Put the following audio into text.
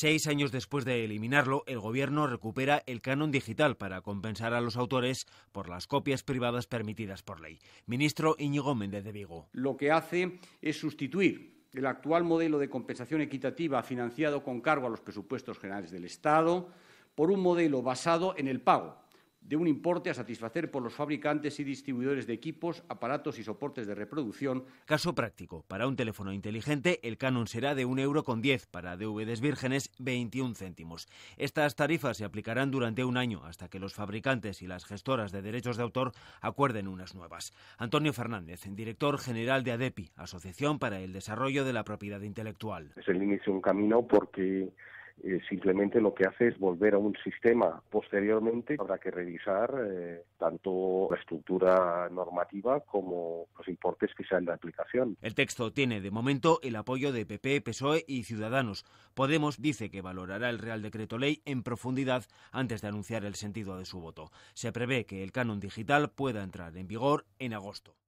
Seis años después de eliminarlo, el gobierno recupera el canon digital para compensar a los autores por las copias privadas permitidas por ley. Ministro Íñigo Méndez de Vigo. Lo que hace es sustituir el actual modelo de compensación equitativa financiado con cargo a los presupuestos generales del Estado por un modelo basado en el pago de un importe a satisfacer por los fabricantes y distribuidores de equipos, aparatos y soportes de reproducción. Caso práctico. Para un teléfono inteligente, el canon será de 1,10 euro, con para DVDs vírgenes 21 céntimos. Estas tarifas se aplicarán durante un año hasta que los fabricantes y las gestoras de derechos de autor acuerden unas nuevas. Antonio Fernández, director general de ADEPI, Asociación para el Desarrollo de la Propiedad Intelectual. Es el inicio de un camino porque eh, simplemente lo que hace es volver a un sistema posteriormente. Habrá que revisar eh, tanto la estructura normativa como los importes que sean de aplicación. El texto tiene de momento el apoyo de PP, PSOE y Ciudadanos. Podemos dice que valorará el Real Decreto Ley en profundidad antes de anunciar el sentido de su voto. Se prevé que el canon digital pueda entrar en vigor en agosto.